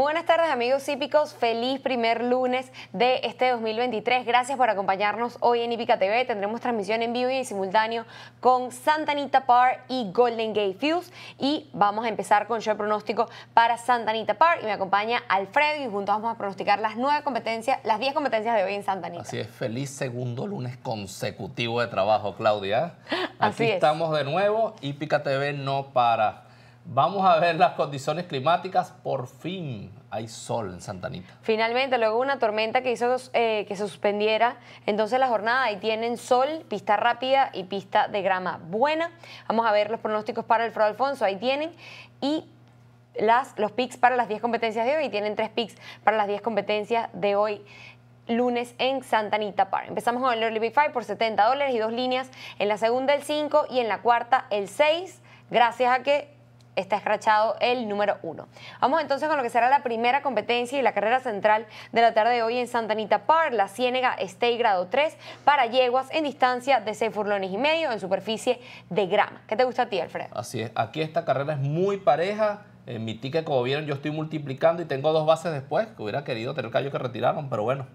buenas tardes amigos hípicos, feliz primer lunes de este 2023. Gracias por acompañarnos hoy en Hípica TV. Tendremos transmisión en vivo y en simultáneo con Santa Anita Park y Golden Gate Fuse y vamos a empezar con yo el pronóstico para Santa Anita Park y me acompaña Alfredo y juntos vamos a pronosticar las nueve competencias, las 10 competencias de hoy en Santa Anita. Así es, feliz segundo lunes consecutivo de trabajo, Claudia. Así estamos de nuevo, Hípica TV no para Vamos a ver las condiciones climáticas. Por fin hay sol en Santanita. Finalmente, luego una tormenta que hizo eh, que se suspendiera entonces la jornada. Ahí tienen sol, pista rápida y pista de grama buena. Vamos a ver los pronósticos para el Fro Alfonso. Ahí tienen. Y las, los picks para las 10 competencias de hoy. Y tienen tres picks para las 10 competencias de hoy lunes en Santanita Park. Empezamos con el Early Big Five por 70 dólares y dos líneas en la segunda el 5 y en la cuarta el 6, gracias a que está escrachado el número uno. Vamos entonces con lo que será la primera competencia y la carrera central de la tarde de hoy en Santa Anita Park, la Ciénaga Stay Grado 3 para yeguas en distancia de 6 furlones y medio en superficie de grama. ¿Qué te gusta a ti, Alfredo? Así es, aquí esta carrera es muy pareja. En mi ticket, como vieron, yo estoy multiplicando y tengo dos bases después, que hubiera querido tener callo que retiraron, pero bueno,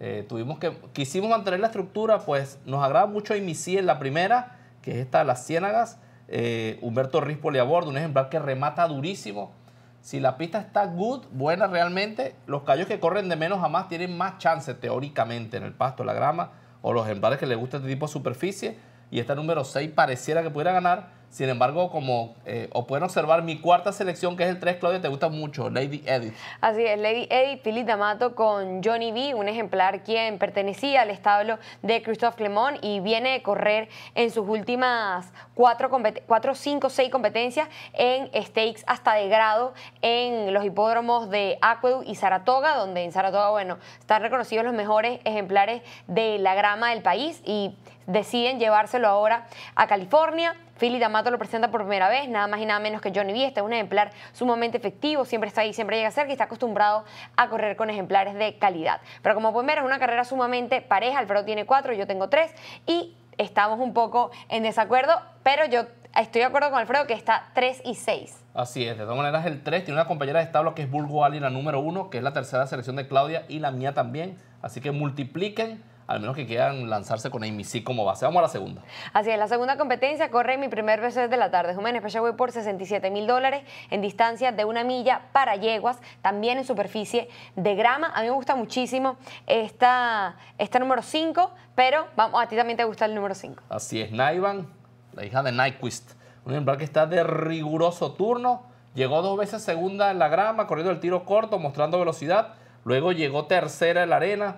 eh, tuvimos que, quisimos mantener la estructura, pues nos agrada mucho mi en la primera, que es esta de las Ciénagas, eh, Humberto Rispoli a un ejemplar que remata durísimo. Si la pista está good, buena realmente, los callos que corren de menos a más tienen más chance teóricamente en el pasto, la grama o los ejemplares que les gusta este tipo de superficie. Y esta número 6 pareciera que pudiera ganar. Sin embargo, como eh, o pueden observar, mi cuarta selección, que es el 3, Claudia, te gusta mucho, Lady Edith. Así es, Lady Edith Philip D'Amato con Johnny V, un ejemplar quien pertenecía al establo de Christophe Clemont y viene de correr en sus últimas 4, 4 5, 6 competencias en stakes hasta de grado en los hipódromos de Aqueduct y Saratoga, donde en Saratoga, bueno, están reconocidos los mejores ejemplares de la grama del país y deciden llevárselo ahora a California. Philly D'Amato lo presenta por primera vez, nada más y nada menos que Johnny V, Este es un ejemplar sumamente efectivo, siempre está ahí, siempre llega cerca y está acostumbrado a correr con ejemplares de calidad. Pero como pueden ver, es una carrera sumamente pareja. Alfredo tiene cuatro, yo tengo tres y estamos un poco en desacuerdo, pero yo estoy de acuerdo con Alfredo que está tres y 6. Así es, de todas maneras el tres tiene una compañera de establo que es Bulgo Ali, la número uno que es la tercera selección de Claudia y la mía también. Así que multipliquen al menos que quieran lanzarse con Amy C como base. Vamos a la segunda. Así es, la segunda competencia corre mi primer beso de la tarde. Es un voy por 67 mil dólares en distancia de una milla para yeguas, también en superficie de grama. A mí me gusta muchísimo esta, número 5, pero vamos, a ti también te gusta el número 5. Así es, Naivan, la hija de Nyquist. Un ejemplar que está de riguroso turno. Llegó dos veces segunda en la grama, corriendo el tiro corto, mostrando velocidad. Luego llegó tercera en la arena,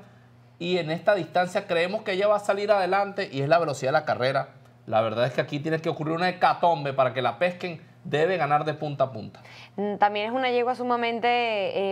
y en esta distancia creemos que ella va a salir adelante y es la velocidad de la carrera. La verdad es que aquí tiene que ocurrir una hecatombe para que la pesquen debe ganar de punta a punta. Mm, también es una yegua sumamente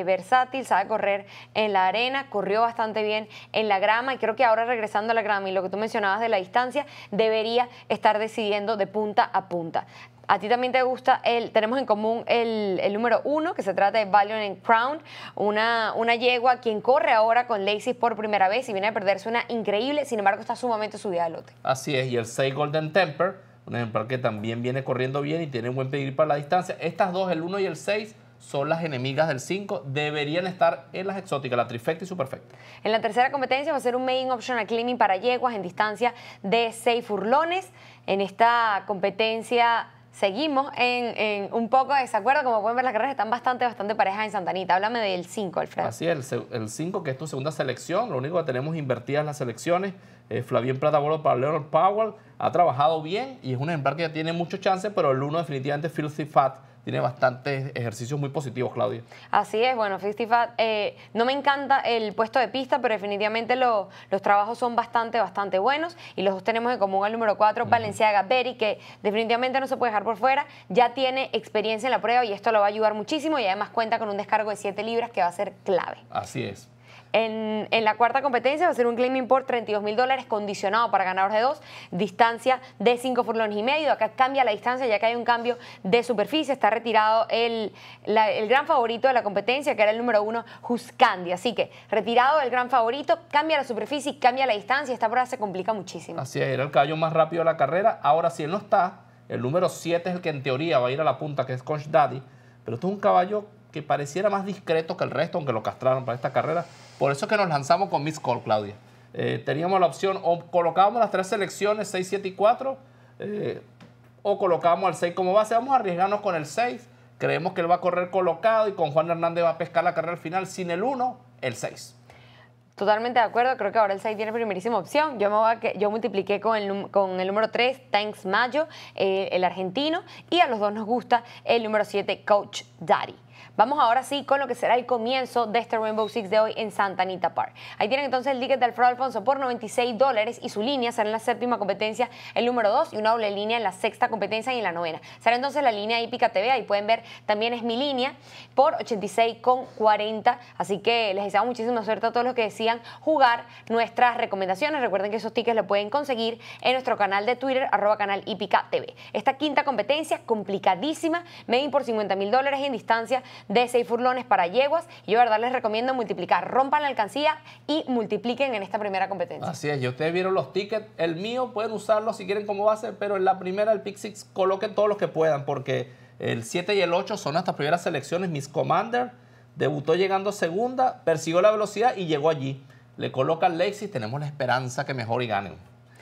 eh, versátil, sabe correr en la arena, corrió bastante bien en la grama y creo que ahora regresando a la grama y lo que tú mencionabas de la distancia, debería estar decidiendo de punta a punta. A ti también te gusta el, tenemos en común el, número uno, que se trata de Valiant Crown, una, una yegua quien corre ahora con Lacey por primera vez y viene a perderse una increíble, sin embargo está sumamente subida al lote. Así es, y el 6 Golden Temper, un ejemplar que también viene corriendo bien y tiene un buen pedir para la distancia. Estas dos, el 1 y el 6, son las enemigas del 5, deberían estar en las exóticas, la trifecta y superfecta. En la tercera competencia va a ser un main optional Cleaning para yeguas en distancia de 6 furlones. En esta competencia seguimos en, un poco de desacuerdo. Como pueden ver, las carreras están bastante, bastante parejas en Santanita. Háblame del 5, Alfredo. Así es, el 5, que es tu segunda selección. Lo único que tenemos invertidas las selecciones. Eh, Flavien Plata para Leonard Powell. Ha trabajado bien y es un ejemplar que ya tiene muchos chances, pero el 1 definitivamente Filthy Fat tiene bastantes ejercicios muy positivos, Claudia. Así es, bueno, Fistifat, eh, no me encanta el puesto de pista, pero definitivamente los trabajos son bastante, bastante buenos y los dos tenemos en común al número 4, Valenciaga Berry, que definitivamente no se puede dejar por fuera, ya tiene experiencia en la prueba y esto lo va a ayudar muchísimo y además cuenta con un descargo de 7 libras que va a ser clave. Así es. En, la cuarta competencia va a ser un claiming por 32 mil dólares condicionado para ganadores de dos, distancia de cinco furlones y medio. Acá cambia la distancia ya que hay un cambio de superficie. Está retirado el, gran favorito de la competencia, que era el número uno, Juscandi. Así que retirado el gran favorito, cambia la superficie y cambia la distancia. Esta prueba se complica muchísimo. Así es, era el caballo más rápido de la carrera. Ahora, si él no está, el número 7 es el que en teoría va a ir a la punta, que es Conch Daddy. Pero esto es un caballo que pareciera más discreto que el resto, aunque lo castraron para esta carrera. Por eso es que nos lanzamos con Miss Call, Claudia. Eh, teníamos la opción, o colocábamos las tres selecciones, 6, 7 y 4, eh, o colocábamos al 6 como base. Vamos a arriesgarnos con el 6. Creemos que él va a correr colocado y con Juan Hernández va a pescar la carrera al final. Sin el 1, el 6. Totalmente de acuerdo, creo que ahora el 6 tiene primerísima opción. Yo, me yo multipliqué con el, número 3, Thanks Mayo, eh, el argentino, y a los dos nos gusta el número 7, Coach Daddy. Vamos ahora sí con lo que será el comienzo de este Rainbow Six de hoy en Santa Anita Park. Ahí tienen entonces el ticket de Alfredo Alfonso por 96 dólares y su línea será en la séptima competencia el número 2 y una doble línea en la sexta competencia y en la novena. Será entonces la línea hípica TV, ahí pueden ver también es mi línea por 86,40. Así que les deseamos muchísima suerte a todos los que decían jugar nuestras recomendaciones. Recuerden que esos tickets lo pueden conseguir en nuestro canal de Twitter, arroba canal hípica TV. Esta quinta competencia, complicadísima, medin por 50 mil dólares en distancia de seis furlones para yeguas. Y yo, verdad, les recomiendo multiplicar. Rompan la alcancía y multipliquen en esta primera competencia. Así es, y ustedes vieron los tickets. El mío pueden usarlo si quieren como base, pero en la primera, el Pick 6 coloquen todos los que puedan, porque el 7 y el 8 son nuestras primeras selecciones. Miss Commander debutó llegando segunda, persiguió la velocidad y llegó allí. Le colocan Lexi, tenemos la esperanza que mejor y ganen.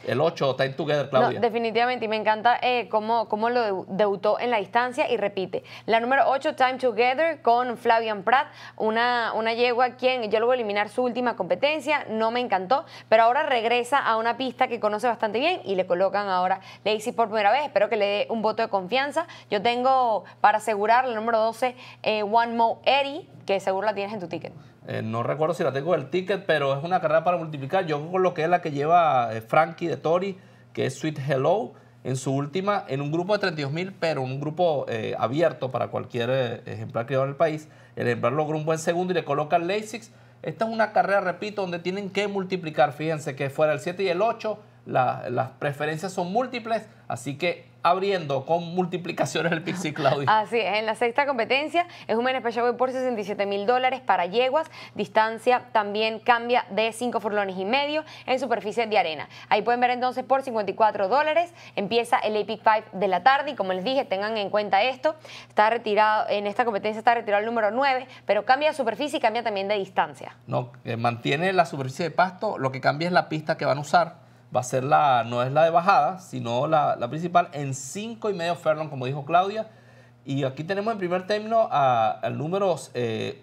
El 8 Time Together, Claudia. definitivamente, y me encanta eh, cómo, lo debutó en la distancia y repite. La número 8, Time Together, con Flavian Pratt, una, una yegua quien yo luego voy a eliminar su última competencia, no me encantó, pero ahora regresa a una pista que conoce bastante bien y le colocan ahora Lazy por primera vez. Espero que le dé un voto de confianza. Yo tengo para asegurar la número 12, eh, One More Eddie, que seguro la tienes en tu ticket. Eh, no recuerdo si la tengo el ticket, pero es una carrera para multiplicar. Yo con lo que es la que lleva eh, Frankie de Tori, que es Sweet Hello, en su última, en un grupo de 32 mil, pero un grupo eh, abierto para cualquier ejemplar criado en el país. El ejemplar logró un buen segundo y le coloca el Lasix. Esta es una carrera, repito, donde tienen que multiplicar. Fíjense que fuera el 7 y el 8, las preferencias son múltiples, así que abriendo con multiplicaciones el Pixie Claudio. Así es, en la sexta competencia es un especial por 67 mil dólares para yeguas. Distancia también cambia de 5 furlones y medio en superficie de arena. Ahí pueden ver entonces por 54 dólares. Empieza el Epic 5 de la tarde y como les dije, tengan en cuenta esto. Está retirado, en esta competencia está retirado el número 9, pero cambia de superficie y cambia también de distancia. No, eh, mantiene la superficie de pasto, lo que cambia es la pista que van a usar va a ser la, no es la de bajada, sino la, principal en cinco y medio furlong, como dijo Claudia. Y aquí tenemos en primer término al número 1, eh,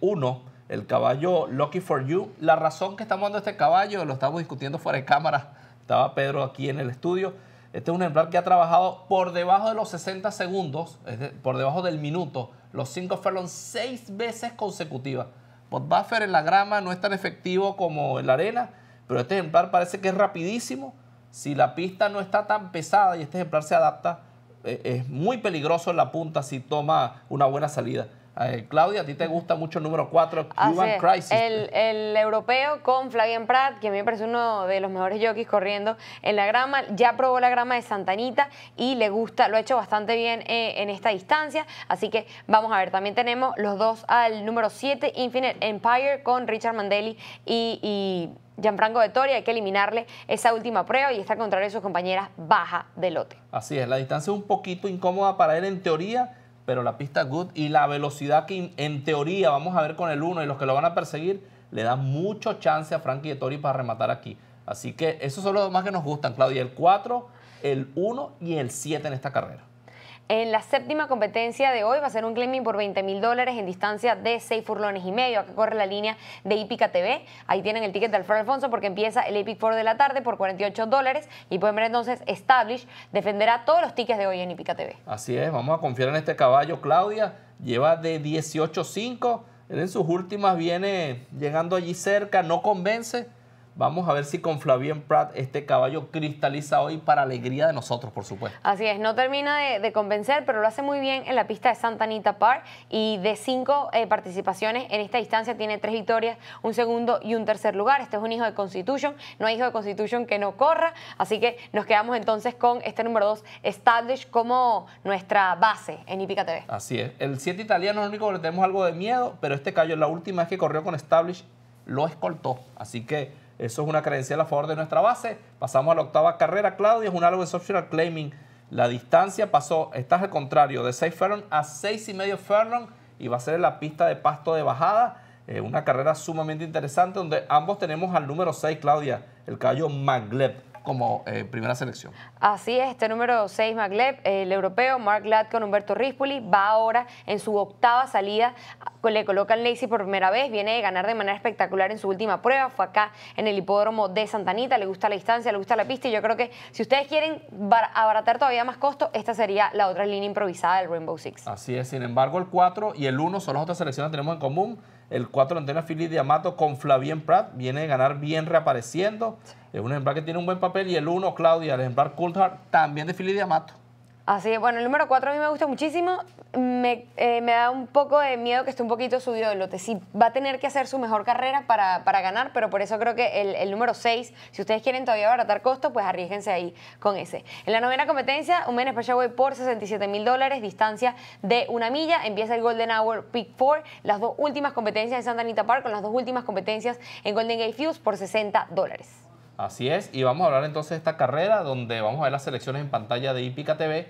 el caballo Lucky for You. La razón que estamos dando este caballo, lo estamos discutiendo fuera de cámara, estaba Pedro aquí en el estudio. Este es un ejemplar que ha trabajado por debajo de los 60 segundos, por debajo del minuto, los cinco fueron seis veces consecutivas. Pot Buffer en la grama no es tan efectivo como en la arena, pero este ejemplar parece que es rapidísimo si la pista no está tan pesada y este ejemplar se adapta, eh, es muy peligroso en la punta si toma una buena salida. Eh, Claudia, a ti te gusta mucho el número 4, Cuban El, europeo con Flavian Pratt, que a mí me parece uno de los mejores jockeys corriendo en la grama. Ya probó la grama de Santanita y le gusta, lo ha hecho bastante bien eh, en esta distancia. Así que vamos a ver, también tenemos los dos al número 7, Infinite Empire, con Richard Mandeli y, Gianfranco de hay que eliminarle esa última prueba y está contrario de sus compañeras baja de lote. Así es, la distancia es un poquito incómoda para él en teoría pero la pista Good y la velocidad que en teoría vamos a ver con el 1 y los que lo van a perseguir, le da mucho chance a Frankie y Tori para rematar aquí. Así que esos son los más que nos gustan, Claudia, el 4, el 1 y el 7 en esta carrera. En la séptima competencia de hoy va a ser un claiming por 20 mil dólares en distancia de 6 furlones y medio. Acá corre la línea de Ipica TV. Ahí tienen el ticket de Alfredo Alfonso porque empieza el Epic 4 de la tarde por 48 dólares. Y pueden ver entonces Establish defenderá todos los tickets de hoy en Ipica TV. Así es, vamos a confiar en este caballo, Claudia. Lleva de 18.5. Él en sus últimas viene llegando allí cerca, no convence Vamos a ver si con Flavien Pratt este caballo cristaliza hoy para alegría de nosotros, por supuesto. Así es, no termina de, convencer, pero lo hace muy bien en la pista de Santa Anita Park y de cinco eh, participaciones en esta distancia tiene tres victorias, un segundo y un tercer lugar. Este es un hijo de Constitution, no hay hijo de Constitution que no corra, así que nos quedamos entonces con este número dos, Establish como nuestra base en Ipica TV. Así es, el 7 italiano es el único que le tenemos algo de miedo, pero este caballo la última vez que corrió con Establish lo escoltó, así que eso es una credencial a favor de nuestra base. Pasamos a la octava carrera, Claudia Es un algo exceptional claiming la distancia. Pasó, estás al contrario, de 6 furlong a 6 y medio furlong y va a ser la pista de pasto de bajada. Eh, una carrera sumamente interesante donde ambos tenemos al número 6, Claudia, el caballo Magleb como eh, primera selección. Así es, este número 6, Magleb, el europeo, Mark Ladd con Humberto Rispoli, va ahora en su octava salida, le colocan Lacey por primera vez, viene de ganar de manera espectacular en su última prueba, fue acá en el hipódromo de Santanita, le gusta la distancia, le gusta la pista y yo creo que si ustedes quieren abaratar todavía más costo, esta sería la otra línea improvisada del Rainbow Six. Así es, sin embargo el 4 y el 1 son las otras selecciones que tenemos en común el 4 Antena, Fili de Amato con Flavien Pratt, viene a ganar bien reapareciendo, es un ejemplar que tiene un buen papel, y el 1 Claudia, el ejemplar Coulthard, también de Fili de Amato. Así, bueno, el número 4 a mí me gusta muchísimo. Me, eh, me, da un poco de miedo que esté un poquito subido del lote. Sí, va a tener que hacer su mejor carrera para, ganar, pero por eso creo que el, número 6, si ustedes quieren todavía abaratar costos, pues arriesguense ahí con ese. En la novena competencia, un Special Way por 67 mil dólares, distancia de una milla. Empieza el Golden Hour pick 4, las dos últimas competencias en Santa Anita Park, con las dos últimas competencias en Golden Gate Fuse por 60 dólares. Así es, y vamos a hablar entonces de esta carrera donde vamos a ver las selecciones en pantalla de IPICA TV.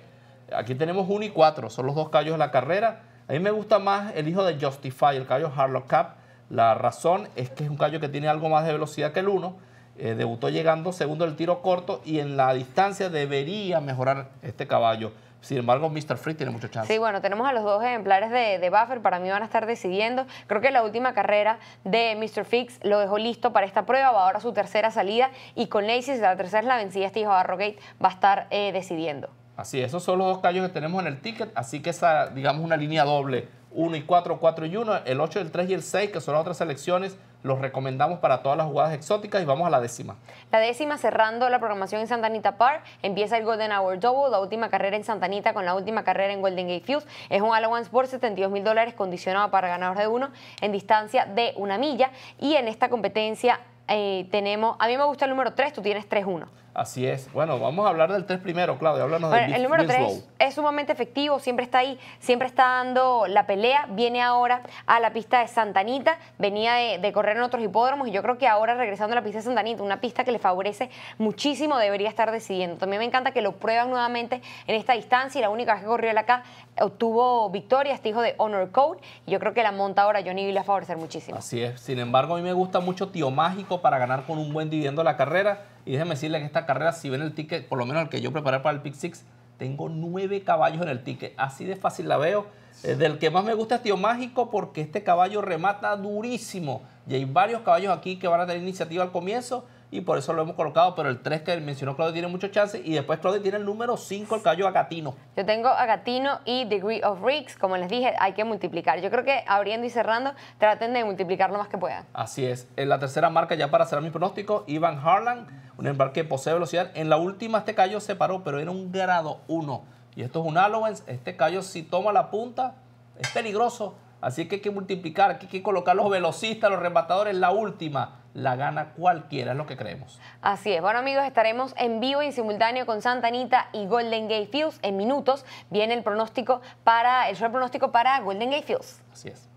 Aquí tenemos 1 y 4, son los dos callos de la carrera. A mí me gusta más el hijo de Justify, el callo Harlock Cup. La razón es que es un callo que tiene algo más de velocidad que el uno. Eh, debutó llegando segundo el tiro corto y en la distancia debería mejorar este caballo. Sin embargo, Mr. Free tiene mucha chance. Sí, bueno, tenemos a los dos ejemplares de, Buffer. Para mí van a estar decidiendo. Creo que la última carrera de Mr. Fix lo dejó listo para esta prueba. Va ahora su tercera salida. Y con Lacey, la tercera es la vencida, este hijo de Arrogate va a estar eh, decidiendo. Así, esos son los dos callos que tenemos en el ticket. Así que esa, digamos, una línea doble. 1 y 4, 4 y 1. El 8, el 3 y el 6, que son las otras selecciones los recomendamos para todas las jugadas exóticas y vamos a la décima. La décima cerrando la programación en Santa Anita Park, empieza el Golden Hour Double, la última carrera en Santa Anita con la última carrera en Golden Gate Fuse. Es un allowance por 72 mil dólares condicionado para ganadores de uno en distancia de una milla y en esta competencia eh, tenemos, a mí me gusta el número 3, tú tienes 3-1. Así es. Bueno, vamos a hablar del 3 primero, Claudia. Háblanos bueno, El número 3 es sumamente efectivo, siempre está ahí, siempre está dando la pelea. Viene ahora a la pista de Santanita, venía de, correr en otros hipódromos y yo creo que ahora regresando a la pista de Santanita, una pista que le favorece muchísimo, debería estar decidiendo. También me encanta que lo prueban nuevamente en esta distancia y la única vez que corrió la acá obtuvo victoria, este hijo de Honor Code. Y yo creo que la monta ahora Johnny le va a favorecer muchísimo. Así es. Sin embargo, a mí me gusta mucho Tío Mágico para ganar con un buen dividendo la carrera y déjeme decirle que esta carrera, si ven el ticket, por lo menos el que yo preparé para el Pick Six, tengo nueve caballos en el ticket. Así de fácil la veo. Eh, del que más me gusta es Tío Mágico porque este caballo remata durísimo. Y hay varios caballos aquí que van a tener iniciativa al comienzo y por eso lo hemos colocado, pero el 3 que mencionó Claudio tiene mucho chance y después Claudio tiene el número 5, el caballo Agatino. Yo tengo Agatino y Degree of Rigs, como les dije, hay que multiplicar. Yo creo que abriendo y cerrando traten de multiplicar lo más que puedan. Así es. En la tercera marca ya para cerrar mi pronóstico, Ivan Harlan, un embarque que posee velocidad. En la última este callo se paró, pero era un grado 1. Y esto es un allowance. Este callo si toma la punta es peligroso. Así que hay que multiplicar, hay que colocar los velocistas, los rematadores, la última la gana cualquiera, es lo que creemos. Así es. Bueno, amigos, estaremos en vivo y simultáneo con Santa Anita y Golden Gate Fields. En minutos viene el pronóstico para, el pronóstico para Golden Gate Fields. Así es.